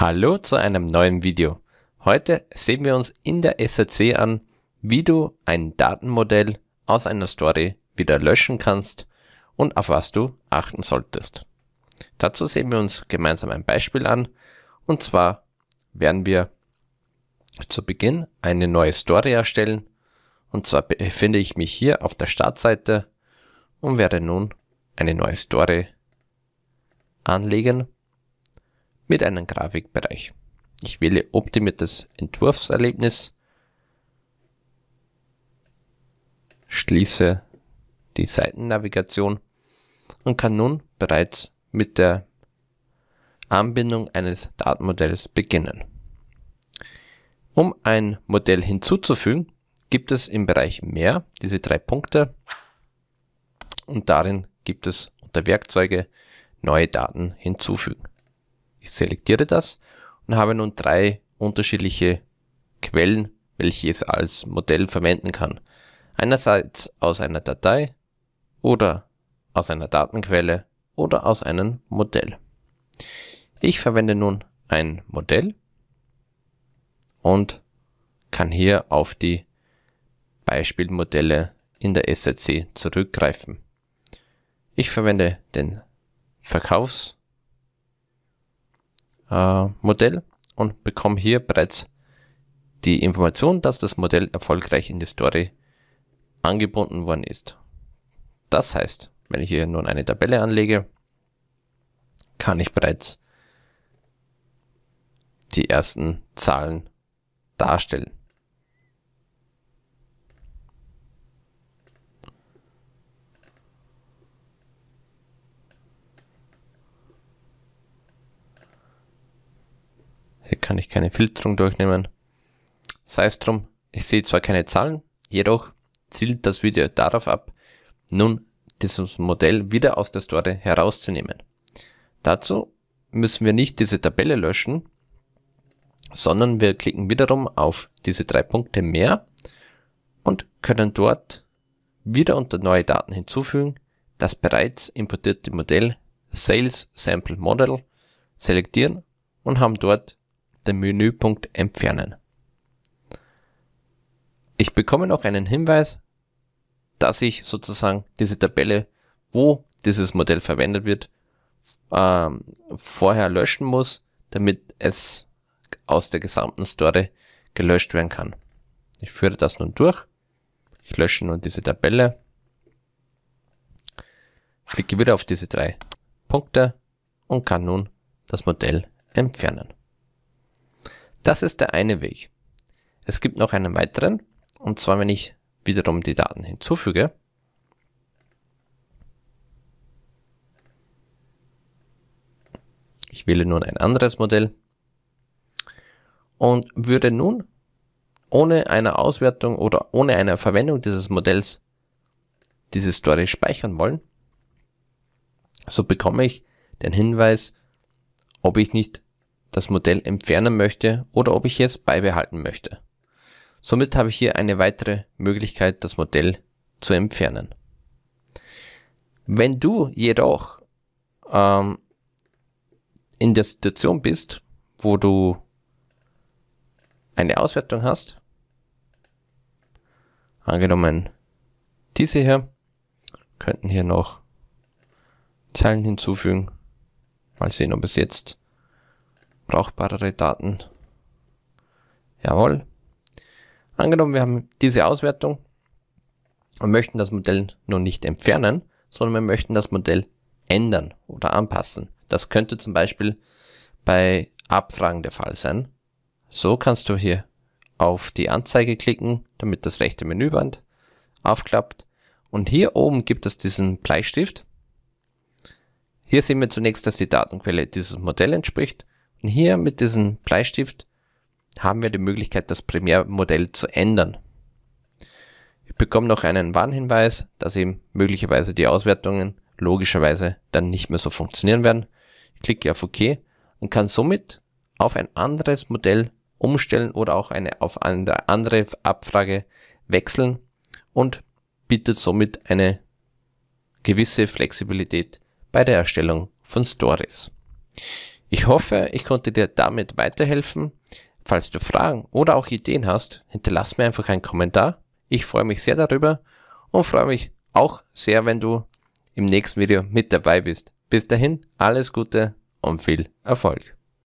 Hallo zu einem neuen Video. Heute sehen wir uns in der SRC an, wie du ein Datenmodell aus einer Story wieder löschen kannst und auf was du achten solltest. Dazu sehen wir uns gemeinsam ein Beispiel an und zwar werden wir zu Beginn eine neue Story erstellen und zwar befinde ich mich hier auf der Startseite und werde nun eine neue Story anlegen mit einem Grafikbereich. Ich wähle optimiertes Entwurfserlebnis, schließe die Seitennavigation und kann nun bereits mit der Anbindung eines Datenmodells beginnen. Um ein Modell hinzuzufügen, gibt es im Bereich Mehr diese drei Punkte und darin gibt es unter Werkzeuge neue Daten hinzufügen. Ich selektiere das und habe nun drei unterschiedliche Quellen, welche ich als Modell verwenden kann. Einerseits aus einer Datei oder aus einer Datenquelle oder aus einem Modell. Ich verwende nun ein Modell und kann hier auf die Beispielmodelle in der SRC zurückgreifen. Ich verwende den Verkaufs- äh, Modell und bekomme hier bereits die Information, dass das Modell erfolgreich in die Story angebunden worden ist. Das heißt, wenn ich hier nun eine Tabelle anlege, kann ich bereits die ersten Zahlen darstellen. Hier kann ich keine Filterung durchnehmen. Sei es drum, ich sehe zwar keine Zahlen, jedoch zielt das Video darauf ab, nun dieses Modell wieder aus der Story herauszunehmen. Dazu müssen wir nicht diese Tabelle löschen, sondern wir klicken wiederum auf diese drei Punkte mehr und können dort wieder unter neue Daten hinzufügen, das bereits importierte Modell Sales Sample Model selektieren und haben dort den Menüpunkt Entfernen. Ich bekomme noch einen Hinweis, dass ich sozusagen diese Tabelle, wo dieses Modell verwendet wird, ähm, vorher löschen muss, damit es aus der gesamten Story gelöscht werden kann. Ich führe das nun durch. Ich lösche nun diese Tabelle. Klicke wieder auf diese drei Punkte und kann nun das Modell entfernen. Das ist der eine Weg. Es gibt noch einen weiteren, und zwar wenn ich wiederum die Daten hinzufüge. Ich wähle nun ein anderes Modell und würde nun ohne eine Auswertung oder ohne eine Verwendung dieses Modells diese Story speichern wollen, so bekomme ich den Hinweis, ob ich nicht das Modell entfernen möchte oder ob ich es beibehalten möchte. Somit habe ich hier eine weitere Möglichkeit, das Modell zu entfernen. Wenn du jedoch ähm, in der Situation bist, wo du eine Auswertung hast, angenommen diese hier, könnten hier noch Zeilen hinzufügen. Mal sehen, ob es jetzt brauchbarere Daten. Jawohl. Angenommen, wir haben diese Auswertung und möchten das Modell nun nicht entfernen, sondern wir möchten das Modell ändern oder anpassen. Das könnte zum Beispiel bei Abfragen der Fall sein. So kannst du hier auf die Anzeige klicken, damit das rechte Menüband aufklappt. Und hier oben gibt es diesen Bleistift. Hier sehen wir zunächst, dass die Datenquelle dieses Modell entspricht und hier mit diesem Bleistift haben wir die Möglichkeit, das Primärmodell zu ändern. Ich bekomme noch einen Warnhinweis, dass eben möglicherweise die Auswertungen logischerweise dann nicht mehr so funktionieren werden. Ich klicke auf OK und kann somit auf ein anderes Modell umstellen oder auch eine auf eine andere Abfrage wechseln und bietet somit eine gewisse Flexibilität bei der Erstellung von Stories. Ich hoffe, ich konnte dir damit weiterhelfen. Falls du Fragen oder auch Ideen hast, hinterlass mir einfach einen Kommentar. Ich freue mich sehr darüber und freue mich auch sehr, wenn du im nächsten Video mit dabei bist. Bis dahin, alles Gute und viel Erfolg.